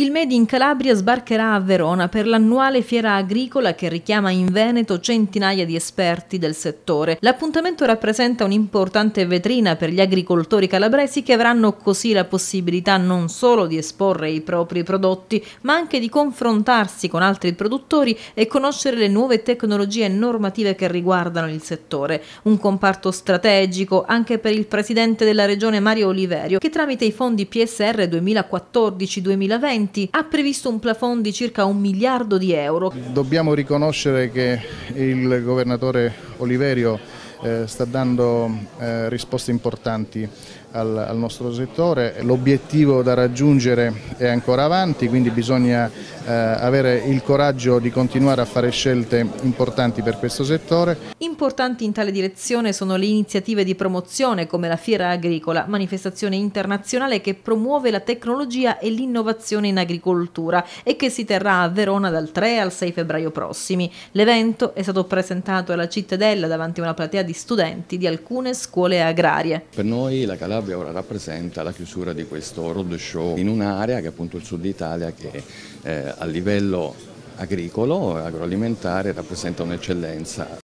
Il Made in Calabria sbarcherà a Verona per l'annuale fiera agricola che richiama in Veneto centinaia di esperti del settore. L'appuntamento rappresenta un'importante vetrina per gli agricoltori calabresi che avranno così la possibilità non solo di esporre i propri prodotti, ma anche di confrontarsi con altri produttori e conoscere le nuove tecnologie normative che riguardano il settore. Un comparto strategico anche per il presidente della regione Mario Oliverio, che tramite i fondi PSR 2014-2020 2020 ha previsto un plafond di circa un miliardo di euro. Dobbiamo riconoscere che il governatore Oliverio eh, sta dando eh, risposte importanti al, al nostro settore. L'obiettivo da raggiungere è ancora avanti, quindi bisogna eh, avere il coraggio di continuare a fare scelte importanti per questo settore. Importanti in tale direzione sono le iniziative di promozione come la Fiera Agricola, manifestazione internazionale che promuove la tecnologia e l'innovazione in agricoltura e che si terrà a Verona dal 3 al 6 febbraio prossimi. L'evento è stato presentato alla cittadella davanti a una platea di studenti di alcune scuole agrarie. Per noi la Calabria ora rappresenta la chiusura di questo roadshow in un'area che è appunto il sud Italia che eh, a livello agricolo e agroalimentare rappresenta un'eccellenza.